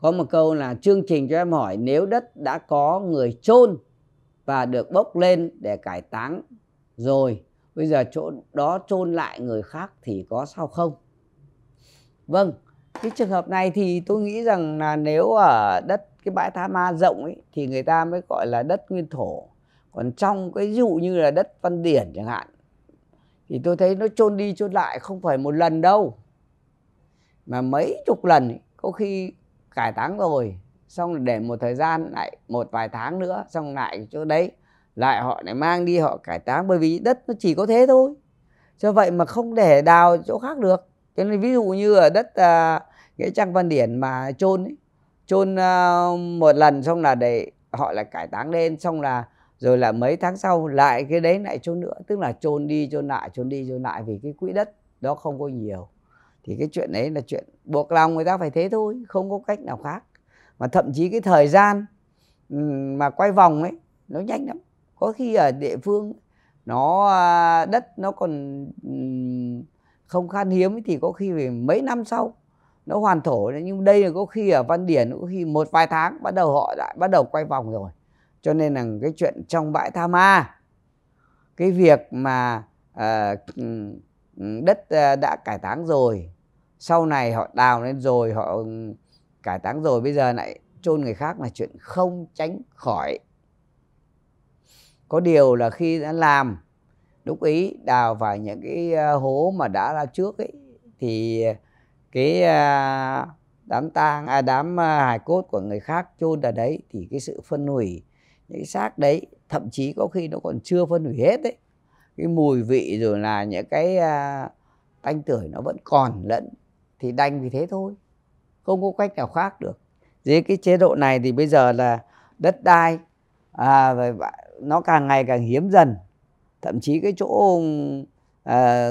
có một câu là chương trình cho em hỏi nếu đất đã có người chôn và được bốc lên để cải táng rồi bây giờ chỗ đó chôn lại người khác thì có sao không vâng cái trường hợp này thì tôi nghĩ rằng là nếu ở đất cái bãi tha ma rộng ấy thì người ta mới gọi là đất nguyên thổ còn trong cái dụ như là đất văn điển chẳng hạn thì tôi thấy nó chôn đi chôn lại không phải một lần đâu mà mấy chục lần ấy, có khi cải táng rồi xong để một thời gian lại một vài tháng nữa xong lại chỗ đấy lại họ lại mang đi họ cải táng bởi vì đất nó chỉ có thế thôi cho vậy mà không để đào chỗ khác được cho nên ví dụ như ở đất à, nghĩa trang văn điển mà chôn ấy chôn à, một lần xong là để họ lại cải táng lên xong là rồi là mấy tháng sau lại cái đấy lại chôn nữa tức là chôn đi chôn lại chôn đi chôn lại vì cái quỹ đất đó không có nhiều thì cái chuyện đấy là chuyện buộc lòng người ta phải thế thôi không có cách nào khác mà thậm chí cái thời gian mà quay vòng ấy nó nhanh lắm có khi ở địa phương nó à, đất nó còn không khan hiếm thì có khi về mấy năm sau nó hoàn thổ nhưng đây là có khi ở văn điển có khi một vài tháng bắt đầu họ lại bắt đầu quay vòng rồi cho nên là cái chuyện trong bãi tha ma cái việc mà uh, Ừ, đất ờ, đã cải táng rồi sau này họ đào lên rồi họ ừ, cải táng rồi bây giờ lại chôn người khác là chuyện không tránh khỏi có điều là khi đã làm đúc ý đào vào những cái ờ, hố mà đã ra trước ấy thì cái ờ, đám tang à, đám hài cốt của người khác chôn ở đấy thì cái sự phân hủy những xác đấy thậm chí có khi nó còn chưa phân hủy hết đấy cái mùi vị rồi là những cái à, tanh tưởi nó vẫn còn lẫn thì đành vì thế thôi không có cách nào khác được dưới cái chế độ này thì bây giờ là đất đai à, nó càng ngày càng hiếm dần thậm chí cái chỗ à,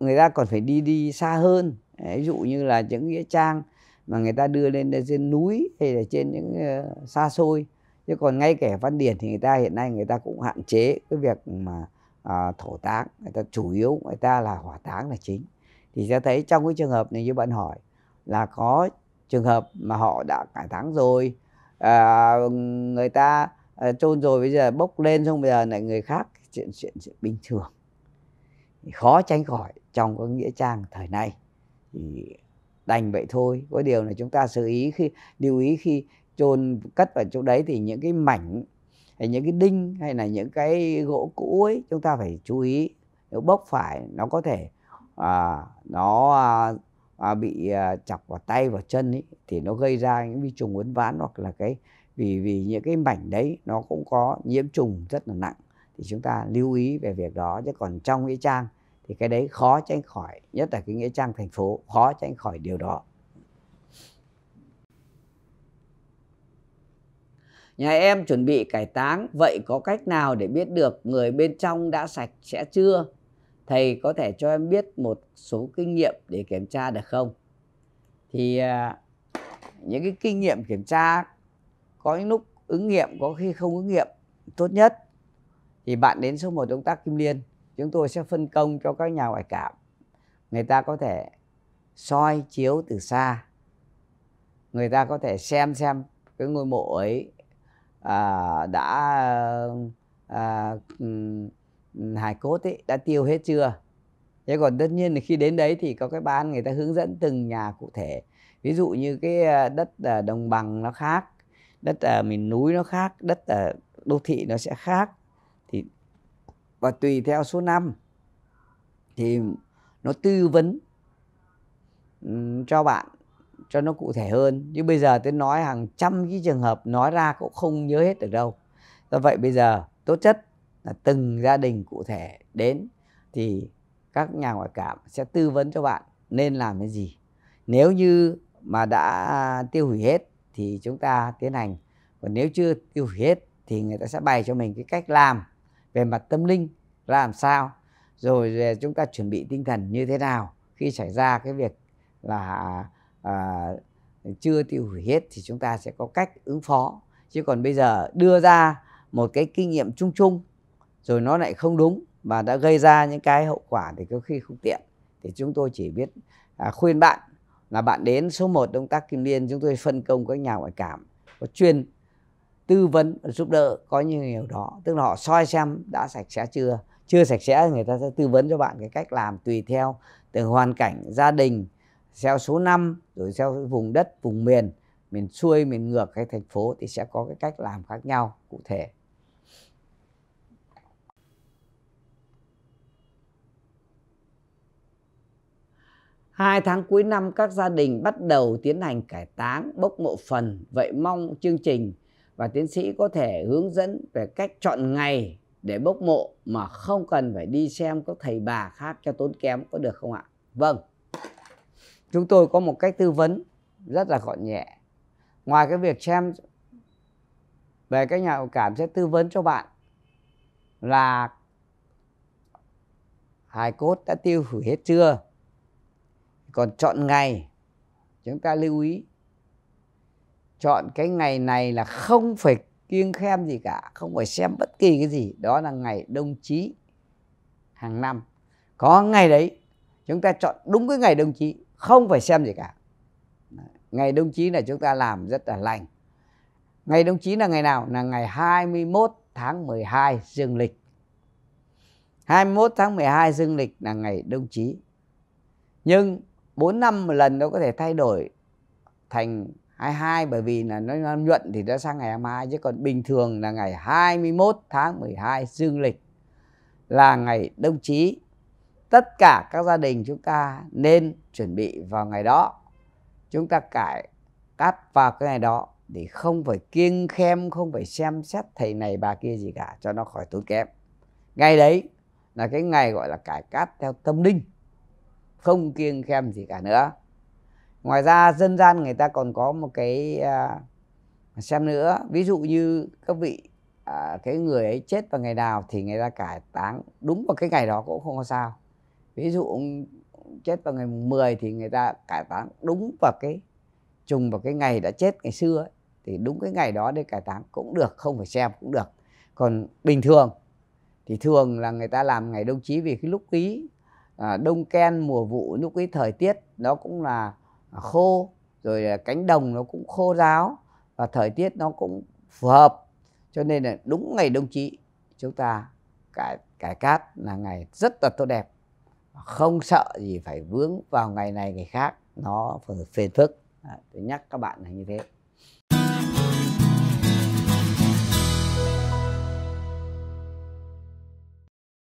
người ta còn phải đi đi xa hơn ví dụ như là những nghĩa trang mà người ta đưa lên trên núi hay là trên những uh, xa xôi chứ còn ngay kẻ văn điển thì người ta hiện nay người ta cũng hạn chế cái việc mà à, thổ táng người ta chủ yếu người ta là hỏa táng là chính thì sẽ thấy trong cái trường hợp này như bạn hỏi là có trường hợp mà họ đã cải táng rồi à, người ta à, chôn rồi bây giờ bốc lên xong bây giờ lại người khác chuyện chuyện, chuyện bình thường khó tránh khỏi trong cái nghĩa trang thời nay thì đành vậy thôi có điều là chúng ta xử ý khi lưu ý khi chôn cất vào chỗ đấy thì những cái mảnh hay những cái đinh hay là những cái gỗ cũ ấy chúng ta phải chú ý nếu bốc phải nó có thể à, nó à, à, bị à, chọc vào tay vào chân ấy thì nó gây ra những vi trùng uốn ván hoặc là cái vì vì những cái mảnh đấy nó cũng có nhiễm trùng rất là nặng thì chúng ta lưu ý về việc đó chứ còn trong nghĩa trang thì cái đấy khó tránh khỏi nhất là cái nghĩa trang thành phố khó tránh khỏi điều đó Nhà em chuẩn bị cải táng, vậy có cách nào để biết được người bên trong đã sạch sẽ chưa? Thầy có thể cho em biết một số kinh nghiệm để kiểm tra được không? Thì à, những cái kinh nghiệm kiểm tra có những lúc ứng nghiệm, có khi không ứng nghiệm tốt nhất. Thì bạn đến số 1 công tác Kim Liên, chúng tôi sẽ phân công cho các nhà ngoại cảm. Người ta có thể soi chiếu từ xa. Người ta có thể xem xem cái ngôi mộ ấy à, đã à, hài cốt ấy đã tiêu hết chưa thế còn tất nhiên là khi đến đấy thì có cái ban người ta hướng dẫn từng nhà cụ thể ví dụ như cái à, đất à, đồng bằng nó khác đất ở à, miền núi nó khác đất ở đô thị nó sẽ khác thì và tùy theo số năm thì nó tư vấn cho bạn cho nó cụ thể hơn chứ bây giờ tôi nói hàng trăm cái trường hợp nói ra cũng không nhớ hết được đâu do vậy bây giờ tốt nhất là từng gia đình cụ thể đến thì các nhà ngoại cảm sẽ tư vấn cho bạn nên làm cái gì nếu như mà đã tiêu hủy hết thì chúng ta tiến hành còn nếu chưa tiêu hủy hết thì người ta sẽ bày cho mình cái cách làm về mặt tâm linh ra làm sao rồi chúng ta chuẩn bị tinh thần như thế nào khi xảy ra cái việc là à, chưa tiêu hủy hết thì chúng ta sẽ có cách ứng phó chứ còn bây giờ đưa ra một cái kinh nghiệm chung chung rồi nó lại không đúng mà đã gây ra những cái hậu quả thì có khi không tiện thì chúng tôi chỉ biết à, khuyên bạn là bạn đến số 1 đông tác kim liên chúng tôi phân công các nhà ngoại cảm có chuyên tư vấn giúp đỡ có những điều đó tức là họ soi xem đã sạch sẽ chưa chưa sạch sẽ người ta sẽ tư vấn cho bạn cái cách làm tùy theo từng hoàn cảnh gia đình gieo số năm rồi gieo vùng đất vùng miền miền xuôi miền ngược hay thành phố thì sẽ có cái cách làm khác nhau cụ thể Hai tháng cuối năm các gia đình bắt đầu tiến hành cải táng, bốc mộ phần. Vậy mong chương trình và tiến sĩ có thể hướng dẫn về cách chọn ngày để bốc mộ mà không cần phải đi xem các thầy bà khác cho tốn kém có được không ạ? Vâng chúng tôi có một cách tư vấn rất là gọn nhẹ ngoài cái việc xem về cái nhà cảm sẽ tư vấn cho bạn là hài cốt đã tiêu hủy hết chưa còn chọn ngày chúng ta lưu ý chọn cái ngày này là không phải kiêng khem gì cả không phải xem bất kỳ cái gì đó là ngày đồng chí hàng năm có ngày đấy chúng ta chọn đúng cái ngày đồng chí không phải xem gì cả ngày Đông chí là chúng ta làm rất là lành ngày Đông chí là ngày nào là ngày 21 tháng 12 dương lịch 21 tháng 12 dương lịch là ngày Đông chí nhưng 4 năm một lần nó có thể thay đổi thành 22 bởi vì là nó năm nhuận thì nó sang ngày 22 chứ còn bình thường là ngày 21 tháng 12 dương lịch là ngày Đông chí tất cả các gia đình chúng ta nên chuẩn bị vào ngày đó chúng ta cải cắt vào cái ngày đó để không phải kiêng khem không phải xem xét thầy này bà kia gì cả cho nó khỏi tốn kém ngày đấy là cái ngày gọi là cải cát theo tâm linh không kiêng khem gì cả nữa ngoài ra dân gian người ta còn có một cái à, xem nữa ví dụ như các vị à, cái người ấy chết vào ngày nào thì người ta cải táng đúng vào cái ngày đó cũng không có sao ví dụ ông chết vào ngày mùng 10 thì người ta cải táng đúng vào cái trùng vào cái ngày đã chết ngày xưa ấy, thì đúng cái ngày đó để cải táng cũng được không phải xem cũng được còn bình thường thì thường là người ta làm ngày đông chí vì cái lúc ý à, đông ken mùa vụ lúc ý thời tiết nó cũng là khô rồi là cánh đồng nó cũng khô ráo và thời tiết nó cũng phù hợp cho nên là đúng ngày đông chí chúng ta cải cải cát là ngày rất là tốt đẹp không sợ gì phải vướng vào ngày này ngày khác nó phải phiền phức tôi nhắc các bạn là như thế